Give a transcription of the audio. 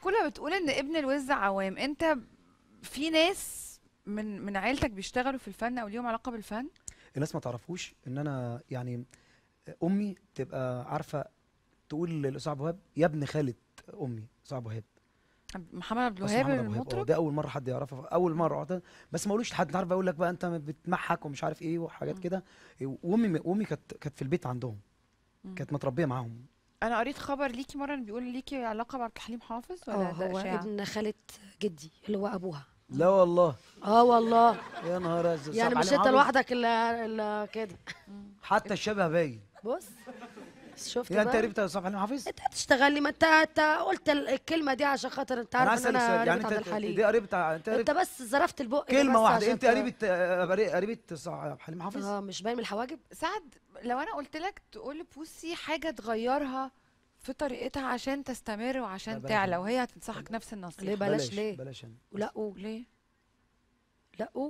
المقولة بتقول إن ابن الوز عوام أنت في ناس من من عيلتك بيشتغلوا في الفن أو ليهم علاقة بالفن الناس ما تعرفوش ان انا يعني امي تبقى عارفه تقول عبد الوهاب يا ابن خاله امي عبد الوهاب محمد عبد الوهاب المطرب ده اول مره حد يعرفه اول مره عطل. بس ما اقولوش لحد عارف اقول لك بقى انت بتمحك ومش عارف ايه وحاجات كده وامي امي كانت كانت في البيت عندهم كانت متربيه معاهم انا قريت خبر ليكي مره بيقول ليكي علاقه بعبد الحليم حافظ ولا اه هو شاعة. ابن خاله جدي اللي هو ابوها لا والله اه والله يا نهار ازرق يعني مش انت لوحدك الا كده حتى الشبه باين بص بس شفت يعني انت قريبه لصالح حلمي حافظ انت لي ما انت قلت الكلمه دي عشان خاطر انت عارف انا يعني انت دي قريبه انت انت بس ظرفت البق كلمه واحده انت قريبه قريبه صالح حلمي حافظ اه مش باين من الحواجب سعد لو انا قلت لك تقول بوسي حاجه تغيرها في طريقتها عشان تستمر وعشان تعلى وهي هتنصحك نفس النصيحه ليه بلاش, بلاش ليه بلاش لا قول ليه لا قول